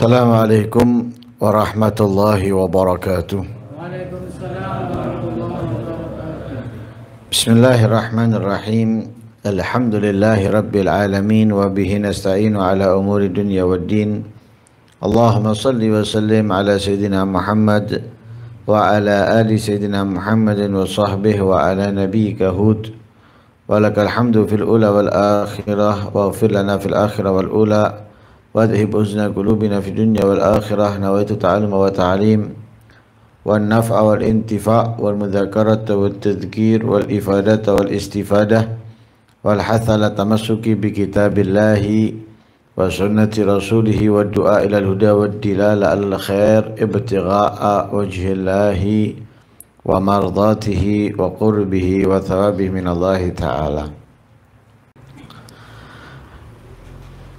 السلام عليكم ورحمة الله وبركاته وعليكم السلام ورحمة الله وبركاته بسم الله الرحمن الرحيم الحمد لله رب العالمين وبه نستعين على أمور الدنيا والدين اللهم صل وسلم على سيدنا محمد وعلى آل سيدنا محمد وصحبه وعلى نبيك هود ولك الحمد في الأولى والآخرة واغفر لنا في الآخرة والأولى واذهب أزن قلوبنا في الدنيا والآخرة نويت تعلم وتعليم والنفع والانتفاع والمذاكرة والتذكير والإفادة والاستفادة والحث على التمسك بكتاب الله وسنة رسوله والدعاء إلى الهدى والدلالة على الخير ابتغاء وجه الله ومرضاته وقربه وثوابه من الله تعالى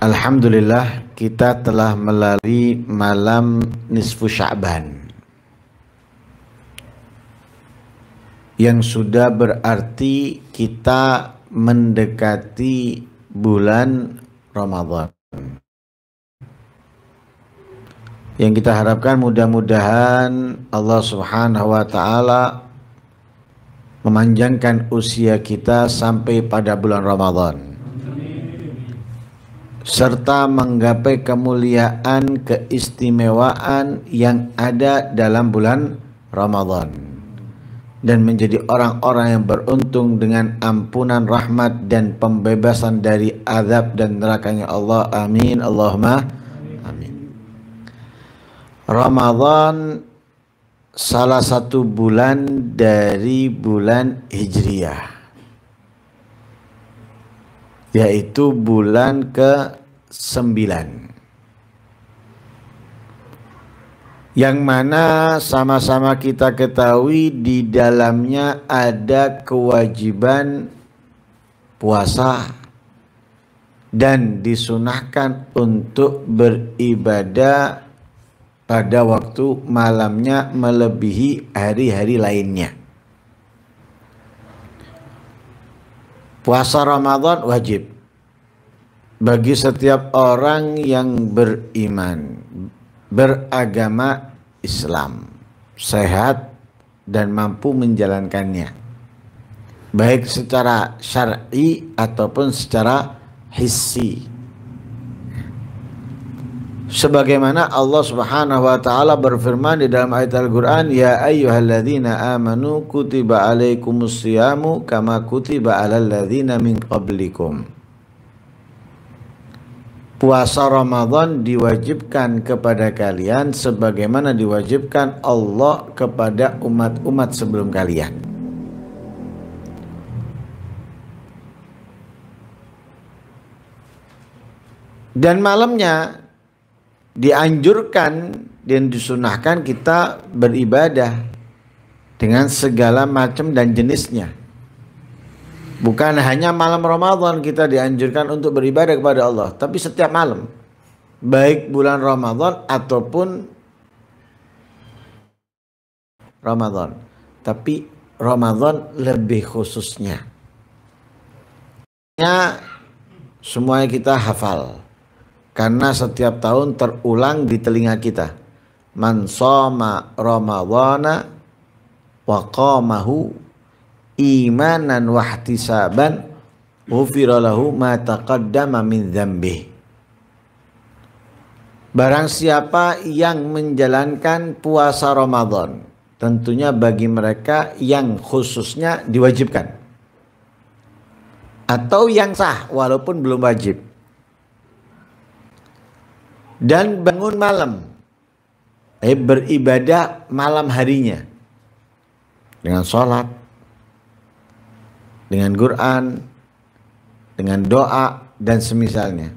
الحمد لله kita telah melalui malam nisfu Sya'ban yang sudah berarti kita mendekati bulan Ramadan. Yang kita harapkan mudah-mudahan Allah Subhanahu wa taala memanjangkan usia kita sampai pada bulan Ramadan serta menggapai kemuliaan keistimewaan yang ada dalam bulan Ramadan dan menjadi orang-orang yang beruntung dengan ampunan rahmat dan pembebasan dari azab dan nerakanya Allah amin Allahumma amin Ramadan salah satu bulan dari bulan Hijriah yaitu bulan ke-9. Yang mana sama-sama kita ketahui di dalamnya ada kewajiban puasa dan disunahkan untuk beribadah pada waktu malamnya melebihi hari-hari lainnya. Puasa Ramadan wajib bagi setiap orang yang beriman, beragama Islam, sehat dan mampu menjalankannya. Baik secara syar'i ataupun secara hissi sebagaimana Allah Subhanahu wa taala berfirman di dalam ayat Al-Qur'an ya ayyuhalladzina amanu kutiba alaikumus siyamu kama kutiba alal ladzina min qablikum Puasa Ramadan diwajibkan kepada kalian sebagaimana diwajibkan Allah kepada umat-umat sebelum kalian. Dan malamnya dianjurkan dan disunahkan kita beribadah dengan segala macam dan jenisnya. Bukan hanya malam Ramadan kita dianjurkan untuk beribadah kepada Allah, tapi setiap malam. Baik bulan Ramadan ataupun Ramadan. Tapi Ramadan lebih khususnya. Ya, semuanya kita hafal. Karena setiap tahun terulang di telinga kita. Man soma romawana waqamahu imanan wahtisaban ghufira ma taqaddama min zambi. Barang siapa yang menjalankan puasa Ramadan, tentunya bagi mereka yang khususnya diwajibkan. Atau yang sah walaupun belum wajib dan bangun malam. Eh, beribadah malam harinya. Dengan sholat, dengan Quran, dengan doa, dan semisalnya.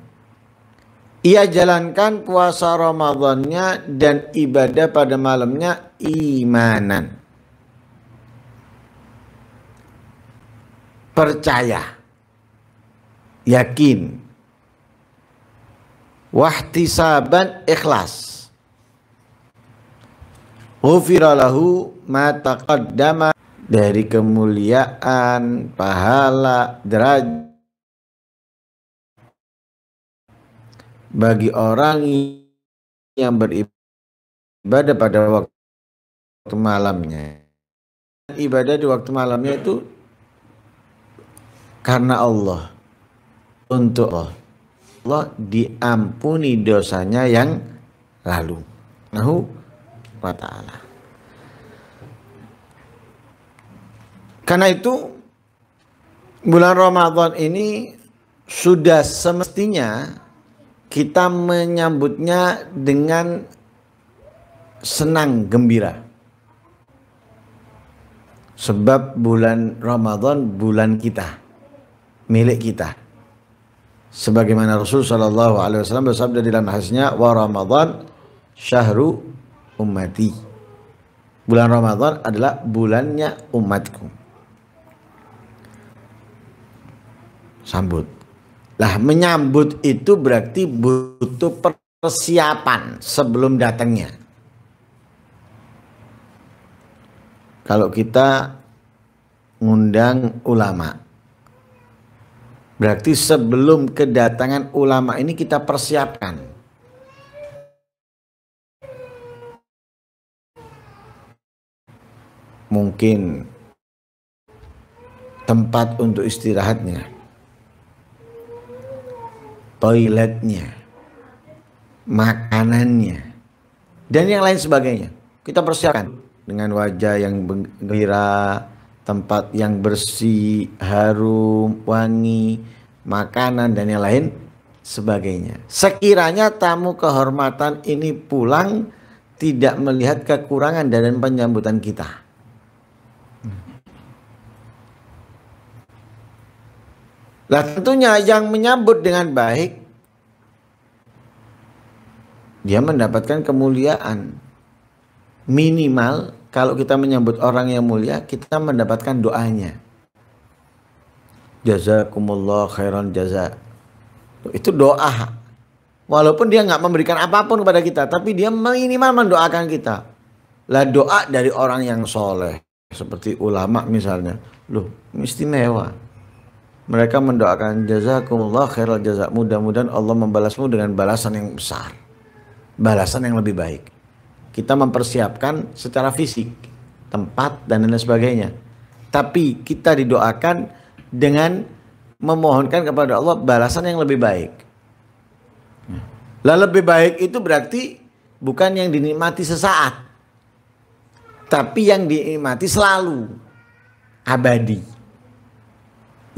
Ia jalankan puasa Ramadannya dan ibadah pada malamnya imanan. Percaya. Yakin wahtisaban ikhlas ghufiralahu ma taqaddama dari kemuliaan, pahala, derajat bagi orang yang beribadah pada waktu malamnya. Ibadah di waktu malamnya itu karena Allah, untuk Allah. Allah diampuni dosanya yang lalu. Nahu wa ta'ala. Karena itu bulan Ramadan ini sudah semestinya kita menyambutnya dengan senang gembira. Sebab bulan Ramadan bulan kita, milik kita sebagaimana Rasul Shallallahu Alaihi Wasallam bersabda dalam hadisnya wa Ramadan syahru ummati bulan Ramadan adalah bulannya umatku sambut lah menyambut itu berarti butuh persiapan sebelum datangnya kalau kita ngundang ulama Berarti sebelum kedatangan ulama ini kita persiapkan. Mungkin tempat untuk istirahatnya, toiletnya, makanannya, dan yang lain sebagainya. Kita persiapkan dengan wajah yang gembira, tempat yang bersih, harum, wangi, makanan dan yang lain sebagainya. Sekiranya tamu kehormatan ini pulang tidak melihat kekurangan dan penyambutan kita. Lah tentunya yang menyambut dengan baik dia mendapatkan kemuliaan minimal kalau kita menyambut orang yang mulia, kita mendapatkan doanya. Jazakumullah khairan jaza. Itu doa. Walaupun dia nggak memberikan apapun kepada kita, tapi dia minimal mendoakan kita. Lah doa dari orang yang soleh. Seperti ulama misalnya. Loh, istimewa. Mereka mendoakan jazakumullah khairal jaza. Mudah-mudahan Allah membalasmu dengan balasan yang besar. Balasan yang lebih baik kita mempersiapkan secara fisik tempat dan lain sebagainya tapi kita didoakan dengan memohonkan kepada Allah balasan yang lebih baik lah lebih baik itu berarti bukan yang dinikmati sesaat tapi yang dinikmati selalu abadi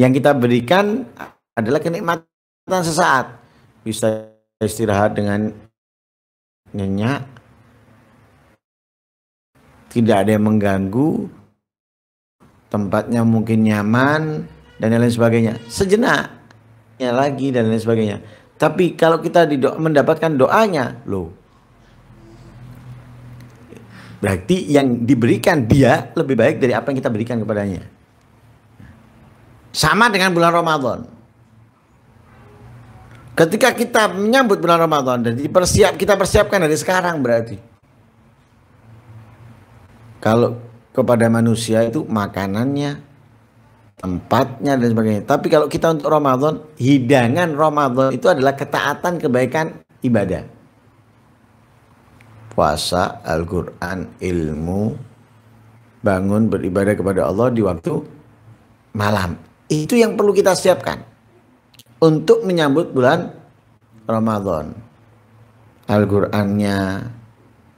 yang kita berikan adalah kenikmatan sesaat bisa istirahat dengan nyenyak tidak ada yang mengganggu, tempatnya mungkin nyaman dan lain sebagainya. Sejenak ya lagi dan lain sebagainya. Tapi kalau kita dido mendapatkan doanya, loh. Berarti yang diberikan dia lebih baik dari apa yang kita berikan kepadanya. Sama dengan bulan Ramadan. Ketika kita menyambut bulan Ramadan dan dipersiap kita persiapkan dari sekarang berarti. Kalau kepada manusia itu makanannya, tempatnya dan sebagainya. Tapi kalau kita untuk Ramadan, hidangan Ramadan itu adalah ketaatan kebaikan ibadah. Puasa, Al-Quran, ilmu, bangun beribadah kepada Allah di waktu malam. Itu yang perlu kita siapkan untuk menyambut bulan Ramadan. Al-Qur'annya,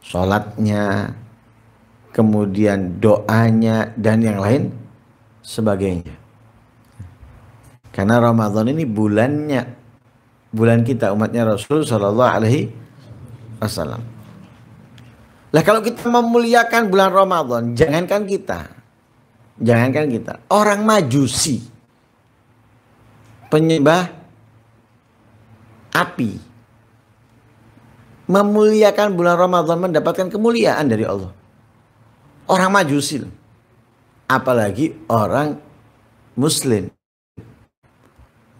sholatnya, kemudian doanya dan yang lain sebagainya. Karena Ramadan ini bulannya bulan kita umatnya Rasul Shallallahu alaihi wasallam. Lah kalau kita memuliakan bulan Ramadan, jangankan kita. Jangankan kita, orang Majusi penyembah api memuliakan bulan Ramadan mendapatkan kemuliaan dari Allah orang majusi apalagi orang muslim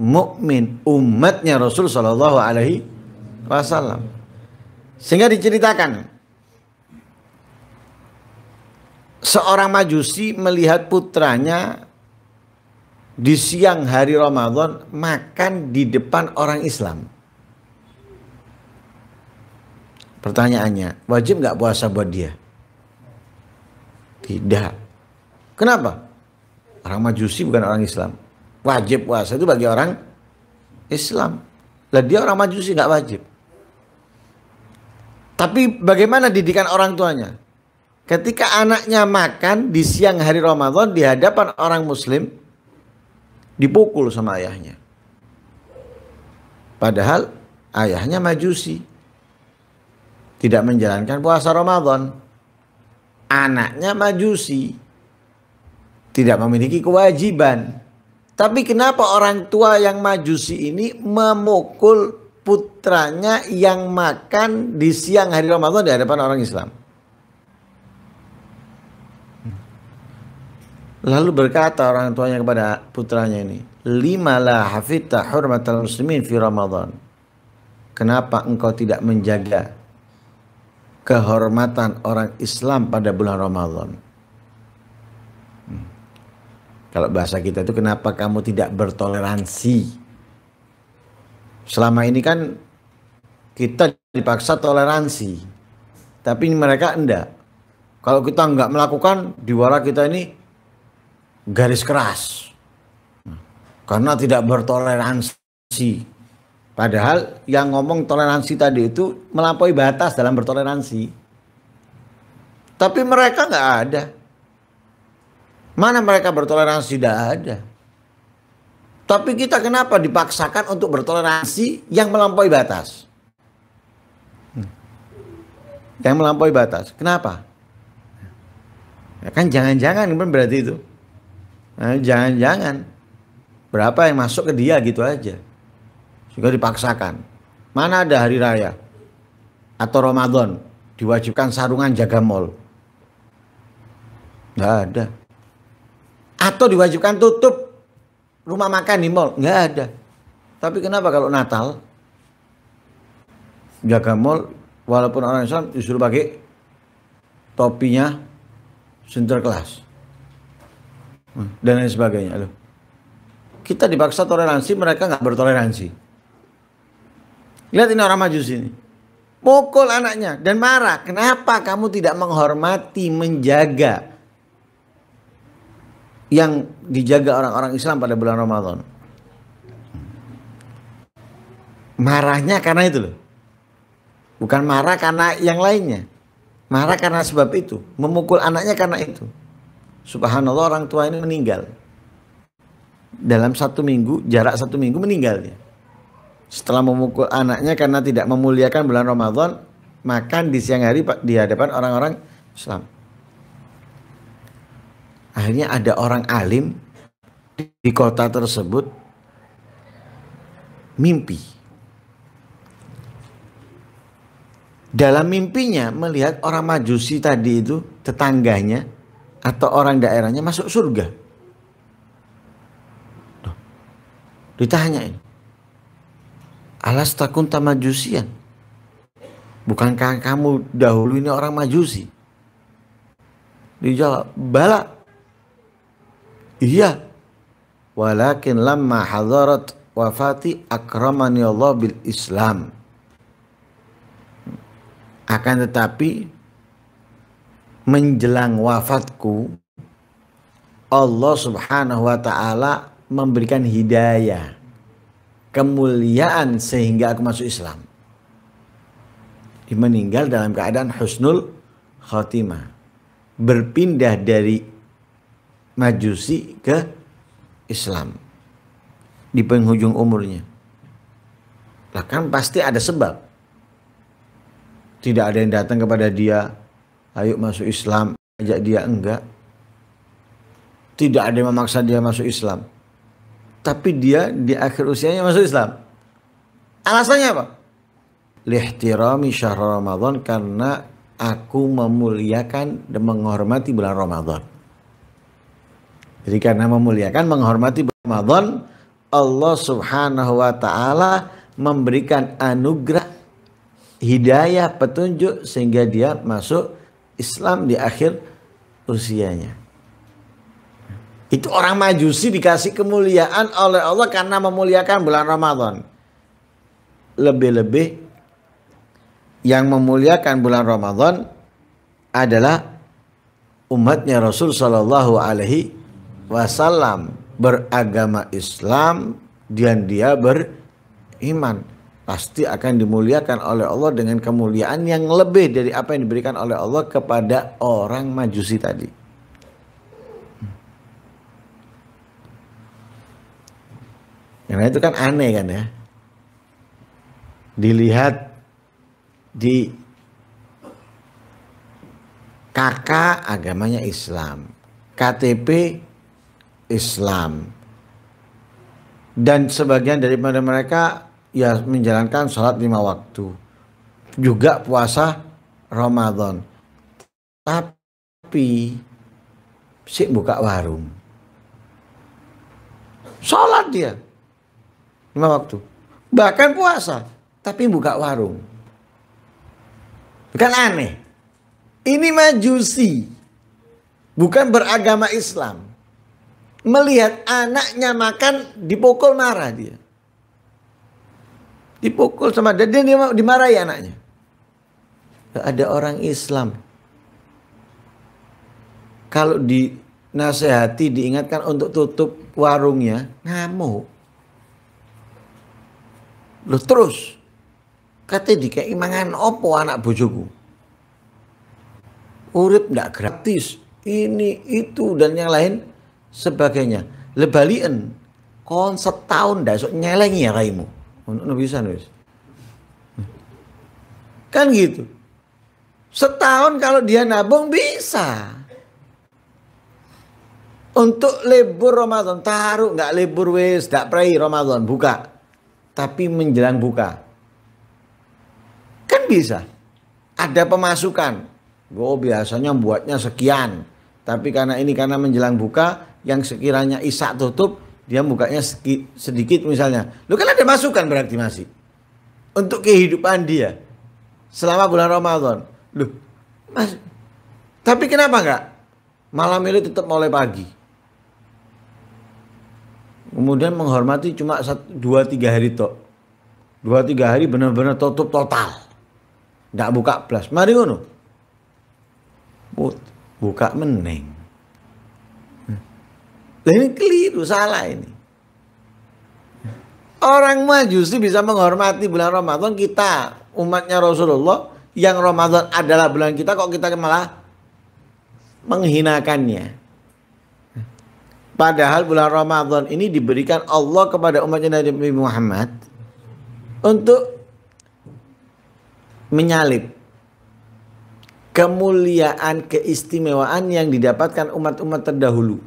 mukmin umatnya Rasul Shallallahu Alaihi Wasallam sehingga diceritakan seorang majusi melihat putranya di siang hari Ramadan makan di depan orang Islam pertanyaannya wajib nggak puasa buat dia tidak. Kenapa? Orang Majusi bukan orang Islam. Wajib puasa itu bagi orang Islam. Lah dia orang Majusi nggak wajib. Tapi bagaimana didikan orang tuanya? Ketika anaknya makan di siang hari Ramadan di hadapan orang muslim dipukul sama ayahnya. Padahal ayahnya Majusi. Tidak menjalankan puasa Ramadan anaknya majusi tidak memiliki kewajiban. Tapi kenapa orang tua yang majusi ini memukul putranya yang makan di siang hari Ramadan di hadapan orang Islam? Lalu berkata orang tuanya kepada putranya ini, Lima la hafidta hurmatal muslimin fi Ramadan. Kenapa engkau tidak menjaga kehormatan orang Islam pada bulan Ramadan. Hmm. Kalau bahasa kita itu kenapa kamu tidak bertoleransi? Selama ini kan kita dipaksa toleransi. Tapi mereka enggak. Kalau kita enggak melakukan, di diwara kita ini garis keras. Hmm. Karena tidak bertoleransi. Padahal yang ngomong toleransi tadi itu melampaui batas dalam bertoleransi. Tapi mereka nggak ada. Mana mereka bertoleransi? Tidak ada. Tapi kita kenapa dipaksakan untuk bertoleransi yang melampaui batas? Hmm. Yang melampaui batas. Kenapa? Ya kan jangan-jangan kan berarti itu. Nah, jangan-jangan. Nah, berapa yang masuk ke dia gitu aja sehingga dipaksakan. Mana ada hari raya atau Ramadan diwajibkan sarungan jaga mall? Nggak ada. Atau diwajibkan tutup rumah makan di mall? Nggak ada. Tapi kenapa kalau Natal jaga mall walaupun orang Islam disuruh pakai topinya kelas dan lain sebagainya loh kita dipaksa toleransi mereka nggak bertoleransi Lihat ini orang majus ini. Mukul anaknya dan marah. Kenapa kamu tidak menghormati, menjaga yang dijaga orang-orang Islam pada bulan Ramadan? Marahnya karena itu loh. Bukan marah karena yang lainnya. Marah karena sebab itu. Memukul anaknya karena itu. Subhanallah orang tua ini meninggal. Dalam satu minggu, jarak satu minggu meninggal setelah memukul anaknya karena tidak memuliakan bulan Ramadan, makan di siang hari di hadapan orang-orang Islam. Akhirnya ada orang alim di kota tersebut mimpi. Dalam mimpinya melihat orang majusi tadi itu tetangganya atau orang daerahnya masuk surga. Ditanyain, Alas takunta majusian. Bukankah kamu dahulu ini orang majusi? Dijawab, bala. Iya. Walakin lama hadarat wafati akramani Allah bil Islam. Akan tetapi menjelang wafatku Allah Subhanahu wa taala memberikan hidayah kemuliaan sehingga aku masuk Islam. di meninggal dalam keadaan husnul khotimah. Berpindah dari majusi ke Islam. Di penghujung umurnya. Bahkan pasti ada sebab. Tidak ada yang datang kepada dia. Ayo masuk Islam. Ajak dia enggak. Tidak ada yang memaksa dia masuk Islam tapi dia di akhir usianya masuk Islam. Alasannya apa? Lihtirami syahr Ramadan karena aku memuliakan dan menghormati bulan Ramadan. Jadi karena memuliakan, menghormati bulan Ramadan, Allah subhanahu wa ta'ala memberikan anugerah, hidayah, petunjuk sehingga dia masuk Islam di akhir usianya. Itu orang majusi dikasih kemuliaan oleh Allah karena memuliakan bulan Ramadan. Lebih-lebih yang memuliakan bulan Ramadan adalah umatnya Rasul Shallallahu Alaihi Wasallam beragama Islam dan dia beriman pasti akan dimuliakan oleh Allah dengan kemuliaan yang lebih dari apa yang diberikan oleh Allah kepada orang majusi tadi. Karena itu kan aneh kan ya. Dilihat di KK agamanya Islam, KTP Islam. Dan sebagian daripada mereka ya menjalankan sholat lima waktu. Juga puasa Ramadan. Tapi sih buka warung. Sholat dia lima waktu. Bahkan puasa, tapi buka warung. Bukan aneh. Ini majusi. Bukan beragama Islam. Melihat anaknya makan dipukul marah dia. Dipukul sama dia, dia dimarahi anaknya. Ada orang Islam. Kalau dinasehati, diingatkan untuk tutup warungnya, ngamuk. Loh terus kate dikei imangan opo anak bojoku? Urip ndak gratis, ini itu dan yang lain sebagainya. Lebalien kon setahun ndak sok nyelengi ya kaimu. Ngono bisa wis. Kan gitu. Setahun kalau dia nabung bisa. Untuk libur Ramadan, taruh nggak libur wis, nggak pray Ramadan, buka tapi menjelang buka. Kan bisa. Ada pemasukan. Gue oh, biasanya buatnya sekian. Tapi karena ini karena menjelang buka, yang sekiranya isak tutup, dia bukanya sedikit misalnya. Lu kan ada masukan berarti masih. Untuk kehidupan dia. Selama bulan Ramadan. Loh, mas, tapi kenapa enggak? Malam ini tetap mulai pagi kemudian menghormati cuma satu, dua tiga hari tok dua tiga hari benar-benar tutup total tidak buka plus mari ngono buka meneng nah, hmm. ini keliru salah ini orang majusi bisa menghormati bulan Ramadan kita umatnya Rasulullah yang Ramadan adalah bulan kita kok kita malah menghinakannya Padahal bulan Ramadan ini diberikan Allah kepada umatnya Nabi Muhammad untuk menyalip kemuliaan keistimewaan yang didapatkan umat-umat terdahulu.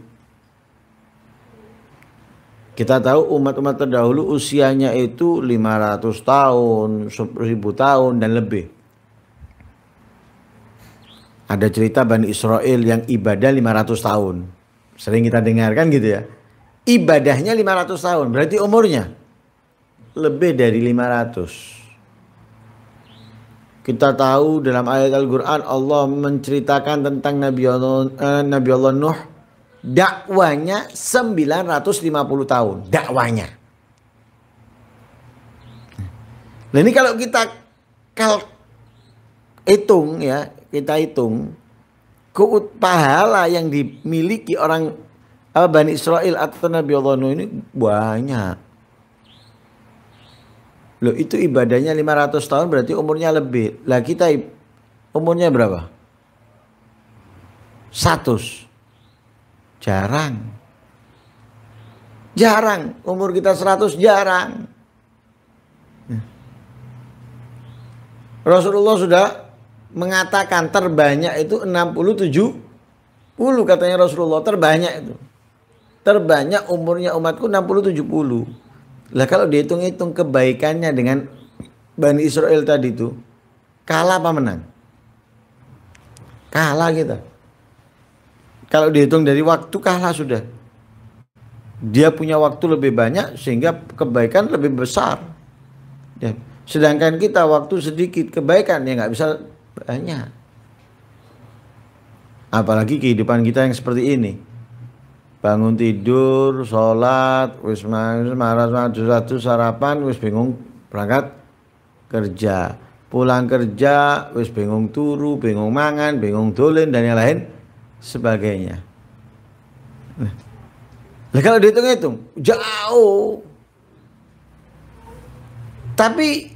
Kita tahu umat-umat terdahulu usianya itu 500 tahun, 1000 tahun dan lebih. Ada cerita Bani Israel yang ibadah 500 tahun sering kita dengarkan gitu ya. Ibadahnya 500 tahun, berarti umurnya lebih dari 500. Kita tahu dalam ayat Al-Qur'an Allah menceritakan tentang Nabi Allah, eh, Nabi Allah Nuh dakwanya 950 tahun, dakwanya. Nah ini kalau kita kal hitung ya, kita hitung keut pahala yang dimiliki orang eh, Bani Israel atau Nabi Allah Nuh ini banyak. Loh itu ibadahnya 500 tahun berarti umurnya lebih. Lah kita umurnya berapa? Satu. Jarang. Jarang. Umur kita 100 jarang. Nah. Rasulullah sudah mengatakan terbanyak itu 67 puluh katanya Rasulullah terbanyak itu. Terbanyak umurnya umatku 60 70. Lah kalau dihitung-hitung kebaikannya dengan Bani Israel tadi itu kalah apa menang? Kalah kita. Kalau dihitung dari waktu kalah sudah. Dia punya waktu lebih banyak sehingga kebaikan lebih besar. Ya. Sedangkan kita waktu sedikit kebaikan ya nggak bisa banyak. Apalagi kehidupan kita yang seperti ini. Bangun tidur, sholat, wis marah satu sarapan, wis bingung berangkat kerja. Pulang kerja, wis bingung turu, bingung mangan, bingung dolin dan yang lain sebagainya. nah kalau dihitung-hitung jauh. Tapi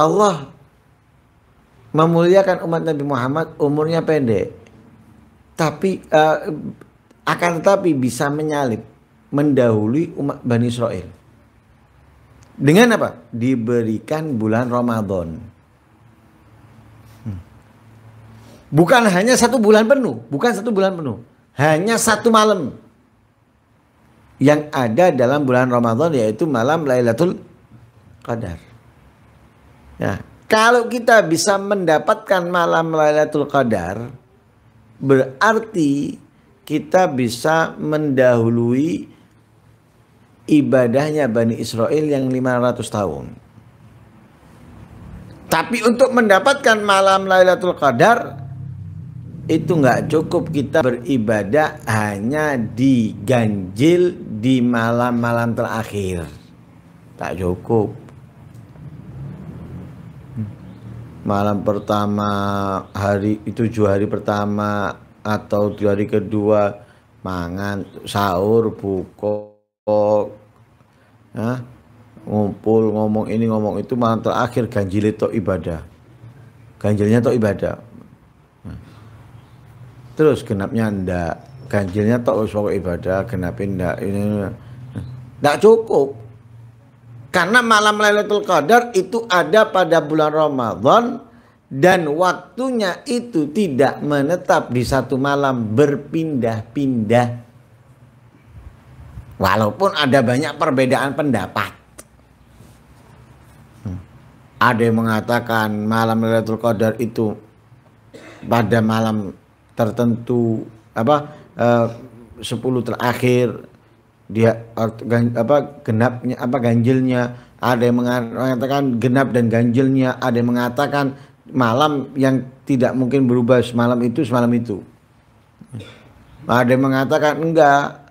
Allah memuliakan umat Nabi Muhammad umurnya pendek, tapi uh, akan tetapi bisa menyalip, mendahului umat Bani Israel. Dengan apa? Diberikan bulan Ramadan. Hmm. Bukan hanya satu bulan penuh, bukan satu bulan penuh, hanya satu malam yang ada dalam bulan Ramadan yaitu malam Lailatul Qadar. Ya, kalau kita bisa mendapatkan malam Lailatul Qadar, berarti kita bisa mendahului ibadahnya Bani Israel yang 500 tahun. Tapi untuk mendapatkan malam Lailatul Qadar itu nggak cukup kita beribadah hanya di ganjil di malam-malam terakhir. Tak cukup. malam pertama hari tujuh hari pertama atau tujuh hari kedua mangan sahur buko nah, ngumpul ngomong ini ngomong itu malam terakhir ganjil itu ibadah ganjilnya itu ibadah nah. terus genapnya ndak ganjilnya tok ibadah genapin ndak ini nah, ndak cukup karena malam Lailatul Qadar itu ada pada bulan Ramadan dan waktunya itu tidak menetap di satu malam berpindah-pindah. Walaupun ada banyak perbedaan pendapat. Hmm. Ada yang mengatakan malam Lailatul Qadar itu pada malam tertentu apa eh, 10 terakhir dia apa genapnya apa ganjilnya ada yang mengatakan genap dan ganjilnya ada yang mengatakan malam yang tidak mungkin berubah semalam itu semalam itu ada yang mengatakan enggak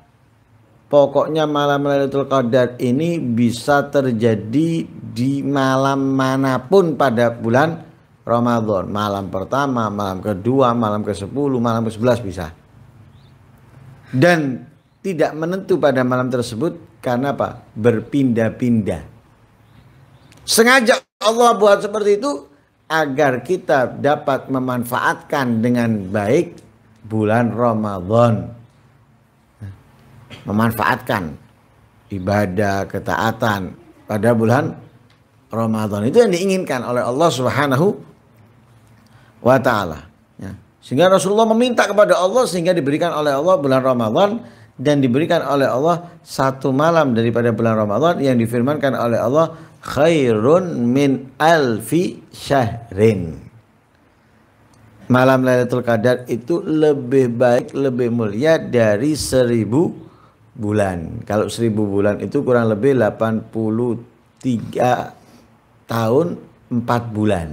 pokoknya malam Lailatul Qadar ini bisa terjadi di malam manapun pada bulan Ramadan malam pertama malam kedua malam ke-10 malam ke-11 bisa dan tidak menentu pada malam tersebut karena apa? Berpindah-pindah. Sengaja Allah buat seperti itu agar kita dapat memanfaatkan dengan baik bulan Ramadan. Memanfaatkan ibadah, ketaatan pada bulan Ramadan. Itu yang diinginkan oleh Allah Subhanahu wa taala. Ya. Sehingga Rasulullah meminta kepada Allah sehingga diberikan oleh Allah bulan Ramadan dan diberikan oleh Allah satu malam daripada bulan Ramadan yang difirmankan oleh Allah khairun min alfi syahrin. Malam Lailatul Qadar itu lebih baik, lebih mulia dari seribu bulan. Kalau seribu bulan itu kurang lebih 83 tahun 4 bulan.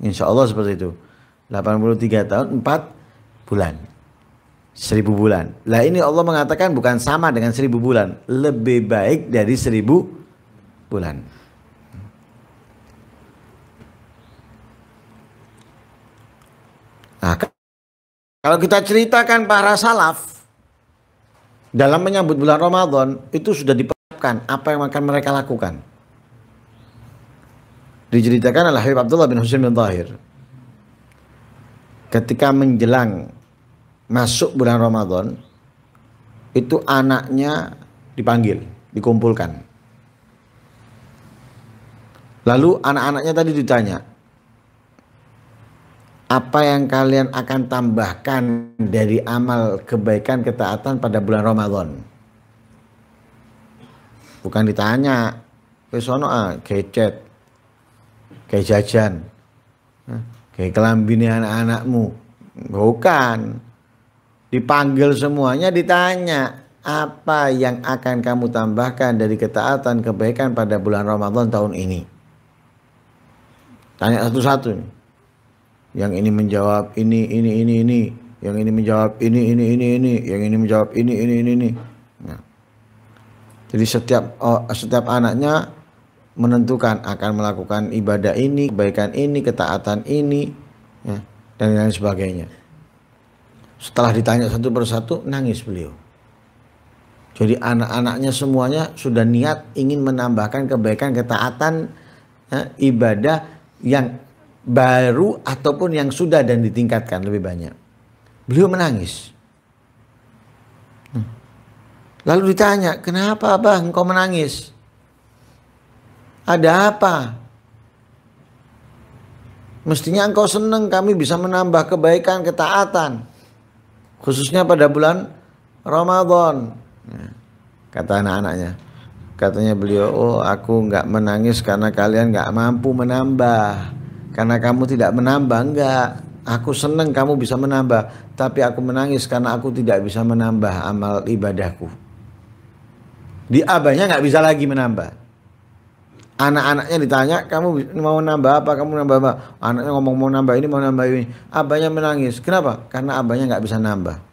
Insya Allah seperti itu. 83 tahun 4 bulan seribu bulan. Lah ini Allah mengatakan bukan sama dengan seribu bulan, lebih baik dari seribu bulan. Nah, kalau kita ceritakan para salaf dalam menyambut bulan Ramadan itu sudah dipersiapkan apa yang akan mereka lakukan. Diceritakan oleh Habib Abdullah bin Husain bin Tahir ketika menjelang masuk bulan Ramadan itu anaknya dipanggil, dikumpulkan. Lalu anak-anaknya tadi ditanya, apa yang kalian akan tambahkan dari amal kebaikan ketaatan pada bulan Ramadan? Bukan ditanya, pesono ah, gecet, kayak jajan, kayak ah, kelambini anak-anakmu. Bukan dipanggil semuanya ditanya apa yang akan kamu tambahkan dari ketaatan kebaikan pada bulan Ramadan tahun ini? Tanya satu-satu Yang ini menjawab ini, ini, ini, ini. Yang ini menjawab ini, ini, ini, ini. Yang ini menjawab ini, ini, ini, ini. Nah. Jadi setiap oh, setiap anaknya menentukan akan melakukan ibadah ini, kebaikan ini, ketaatan ini, ya, dan lain sebagainya. Setelah ditanya satu persatu, nangis beliau. Jadi anak-anaknya semuanya sudah niat ingin menambahkan kebaikan, ketaatan, ya, ibadah yang baru ataupun yang sudah dan ditingkatkan lebih banyak. Beliau menangis. Hmm. Lalu ditanya, kenapa abah engkau menangis? Ada apa? Mestinya engkau senang kami bisa menambah kebaikan, ketaatan khususnya pada bulan Ramadan ya, kata anak-anaknya katanya beliau oh aku nggak menangis karena kalian nggak mampu menambah karena kamu tidak menambah enggak aku senang kamu bisa menambah tapi aku menangis karena aku tidak bisa menambah amal ibadahku di abahnya nggak bisa lagi menambah anak-anaknya ditanya kamu mau nambah apa kamu nambah apa anaknya ngomong mau nambah ini mau nambah ini abahnya menangis kenapa karena abahnya nggak bisa nambah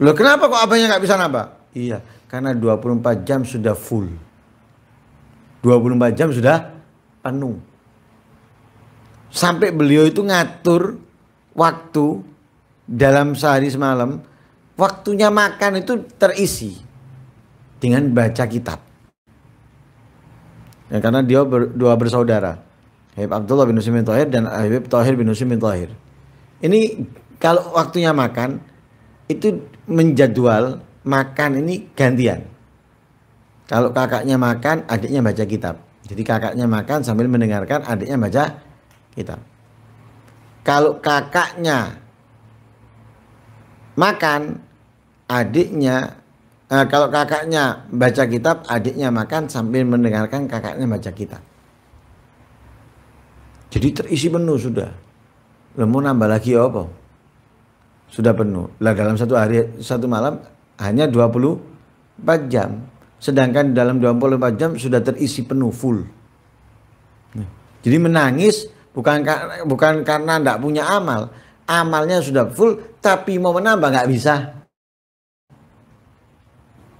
Lo kenapa kok abahnya nggak bisa nambah iya karena 24 jam sudah full 24 jam sudah penuh sampai beliau itu ngatur waktu dalam sehari semalam waktunya makan itu terisi dengan baca kitab Ya, karena dia ber, dua bersaudara. Habib Abdullah bin Husin bin Tahir dan Habib Tahir bin Husin bin Tahir. Ini kalau waktunya makan itu menjadwal makan ini gantian. Kalau kakaknya makan, adiknya baca kitab. Jadi kakaknya makan sambil mendengarkan adiknya baca kitab. Kalau kakaknya makan, adiknya Nah, kalau kakaknya baca kitab, adiknya makan sambil mendengarkan kakaknya baca kitab. Jadi terisi penuh sudah. Lo mau nambah lagi apa? Sudah penuh. Lah dalam satu hari, satu malam hanya 24 jam. Sedangkan dalam 24 jam sudah terisi penuh, full. Nah, jadi menangis bukan bukan karena tidak punya amal. Amalnya sudah full, tapi mau menambah nggak bisa.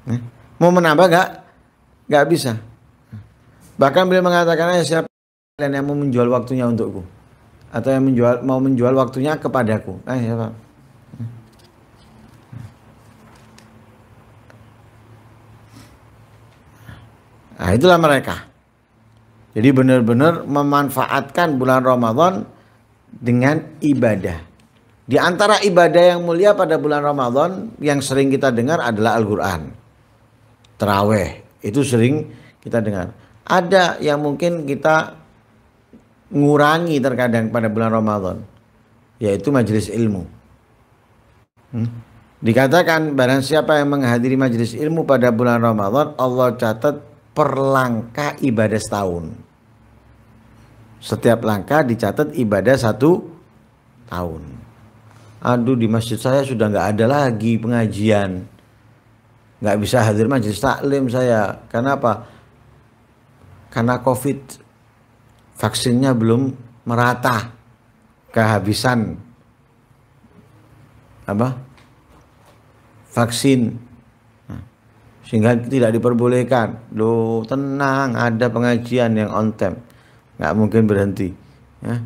Hmm? Mau menambah gak? Nggak bisa. Bahkan beliau mengatakan ya siapa kalian yang mau menjual waktunya untukku atau yang menjual mau menjual waktunya kepadaku. Eh, siapa? Hmm. Nah, itulah mereka. Jadi benar-benar memanfaatkan bulan Ramadan dengan ibadah. Di antara ibadah yang mulia pada bulan Ramadan yang sering kita dengar adalah Al-Qur'an teraweh itu sering kita dengar ada yang mungkin kita ngurangi terkadang pada bulan Ramadan yaitu majelis ilmu hmm? dikatakan barang siapa yang menghadiri majelis ilmu pada bulan Ramadan Allah catat per langkah ibadah setahun setiap langkah dicatat ibadah satu tahun aduh di masjid saya sudah nggak ada lagi pengajian nggak bisa hadir majelis taklim saya karena apa karena covid vaksinnya belum merata kehabisan apa vaksin nah, sehingga tidak diperbolehkan lo tenang ada pengajian yang on time nggak mungkin berhenti ya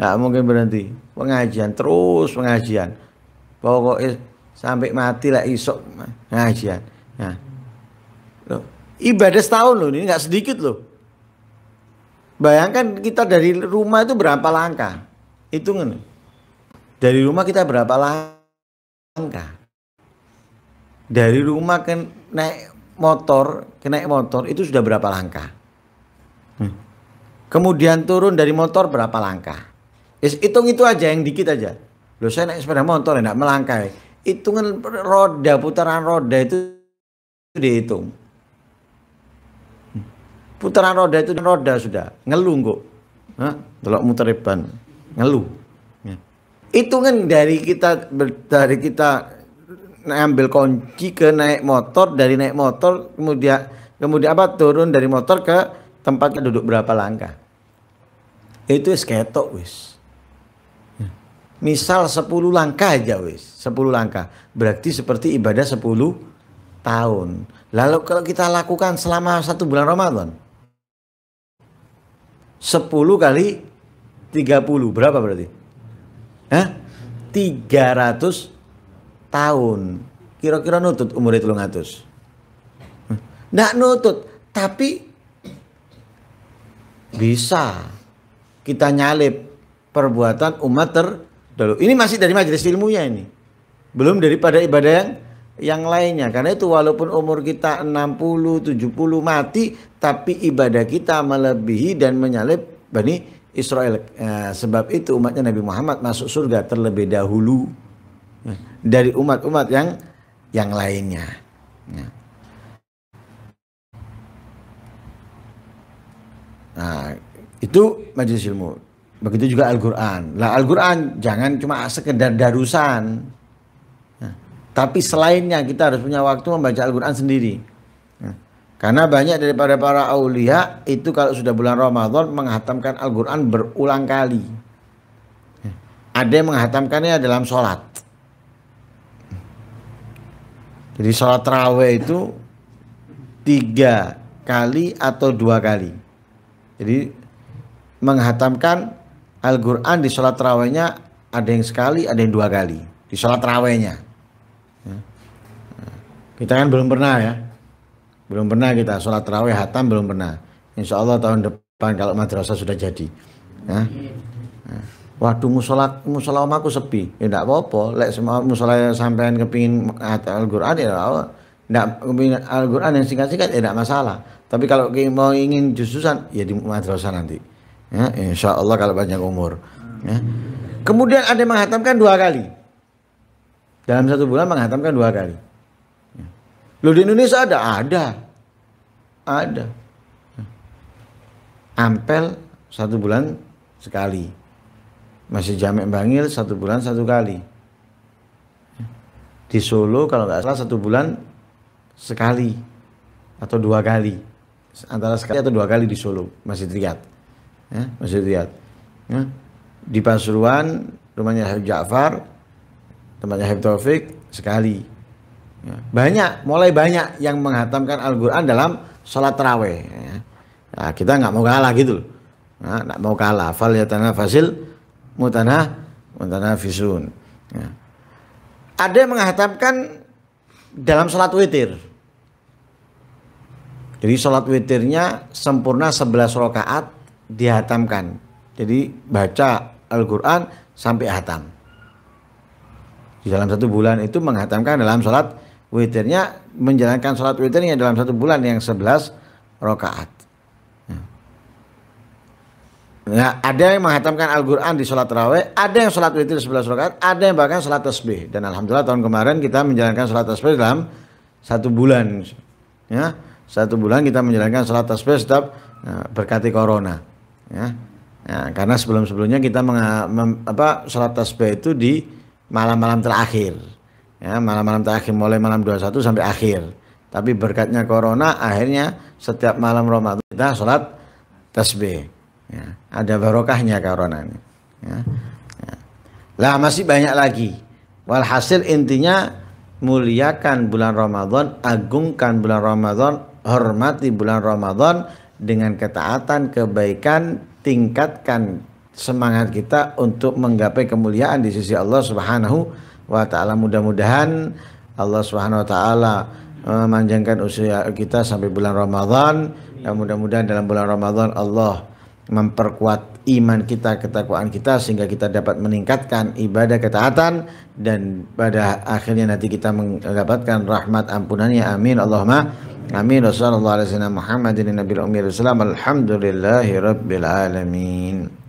nggak mungkin berhenti pengajian terus pengajian pokoknya sampai mati lah isok ngajian. Nah, loh, ibadah setahun loh ini nggak sedikit loh. Bayangkan kita dari rumah itu berapa langkah? Hitungan. Dari rumah kita berapa langkah? Dari rumah ke naik motor, ke naik motor itu sudah berapa langkah? Hmm. Kemudian turun dari motor berapa langkah? Hitung itu aja yang dikit aja. Lo saya naik sepeda motor enak enggak melangkah ya hitungan roda putaran roda itu dihitung putaran roda itu roda sudah ngeluh kok kalau muter ban ngeluh ya. hitungan dari kita dari kita ambil kunci ke naik motor dari naik motor kemudian kemudian apa turun dari motor ke tempatnya duduk berapa langkah itu sketok wis misal 10 langkah aja wis 10 langkah berarti seperti ibadah 10 tahun lalu kalau kita lakukan selama satu bulan Ramadan 10 kali 30 berapa berarti Hah? 300 tahun kira-kira nutut umur itu ngatus nggak nutut tapi bisa kita nyalip perbuatan umat ter Dulu Ini masih dari majelis ilmunya ini. Belum daripada ibadah yang yang lainnya. Karena itu walaupun umur kita 60, 70 mati, tapi ibadah kita melebihi dan menyalip Bani Israel. Ya, sebab itu umatnya Nabi Muhammad masuk surga terlebih dahulu ya, dari umat-umat yang yang lainnya. Ya. Nah, itu majelis ilmu. Begitu juga Al-Quran. Lah Al-Quran jangan cuma sekedar darusan. Nah, tapi selainnya kita harus punya waktu membaca Al-Quran sendiri. Nah, karena banyak daripada para aulia itu kalau sudah bulan Ramadan menghatamkan Al-Quran berulang kali. Nah, ada yang menghatamkannya dalam sholat. Jadi sholat terawih itu tiga kali atau dua kali. Jadi menghatamkan Al-Quran di sholat terawihnya ada yang sekali, ada yang dua kali. Di sholat terawihnya. Ya. Kita kan belum pernah ya. Belum pernah kita sholat terawih hatam belum pernah. Insya Allah tahun depan kalau madrasah sudah jadi. Ya. ya. Waduh musola musola omaku sepi. Ya tidak apa-apa. Lek semua musola sampean kepingin Al-Quran ya enggak kepingin Al-Quran yang singkat-singkat ya enggak masalah. Tapi kalau mau ingin jususan ya di madrasah nanti. Ya, insya Allah kalau banyak umur. Ya. Kemudian ada yang menghatamkan dua kali. Dalam satu bulan menghatamkan dua kali. Ya. Lu di Indonesia ada? Ada. Ada. Ya. Ampel satu bulan sekali. Masih jamek bangil satu bulan satu kali. Ya. Di Solo kalau nggak salah satu bulan sekali atau dua kali. Antara sekali atau dua kali di Solo, masih terlihat ya, Mas Ya. Di Pasuruan rumahnya Habib Ja'far, tempatnya Habib Taufik sekali. Ya. Banyak, mulai banyak yang menghatamkan Al-Quran dalam sholat terawih. Ya. Nah, kita nggak mau kalah gitu loh. Nah, nggak mau kalah. Fal yatana fasil Mutana, mutanah fisun. Ya. Ada yang menghatamkan dalam sholat witir. Jadi sholat witirnya sempurna 11 rakaat dihatamkan. Jadi baca Al-Quran sampai hatam. Di dalam satu bulan itu menghatamkan dalam sholat witirnya, menjalankan sholat witirnya dalam satu bulan yang sebelas rokaat. Ya. Nah, ada yang menghatamkan Al-Quran di sholat terawih, ada yang sholat witir sebelas rokaat ada yang bahkan sholat tasbih. Dan Alhamdulillah tahun kemarin kita menjalankan sholat tasbih dalam satu bulan. Ya, satu bulan kita menjalankan sholat tasbih setiap eh, berkati corona. Ya. Nah, karena sebelum-sebelumnya kita meng, mem, apa salat tasbih itu di malam-malam terakhir. Ya, malam-malam terakhir mulai malam 21 sampai akhir. Tapi berkatnya corona akhirnya setiap malam Ramadan kita salat tasbih. Ya, ada barokahnya corona ini. Ya. Ya. Lah masih banyak lagi. Walhasil intinya muliakan bulan Ramadan, agungkan bulan Ramadan, hormati bulan Ramadan, dengan ketaatan, kebaikan, tingkatkan semangat kita untuk menggapai kemuliaan di sisi Allah Subhanahu wa taala. Mudah-mudahan Allah Subhanahu wa taala eh, memanjangkan usia kita sampai bulan Ramadan dan mudah-mudahan dalam bulan Ramadan Allah memperkuat iman kita, ketakwaan kita sehingga kita dapat meningkatkan ibadah ketaatan dan pada akhirnya nanti kita mendapatkan rahmat ampunannya. Amin. Allahumma Amin wa sallallahu alaihi wa sallam Muhammadin Nabi Ummi Islam Alhamdulillahi Rabbil Alamin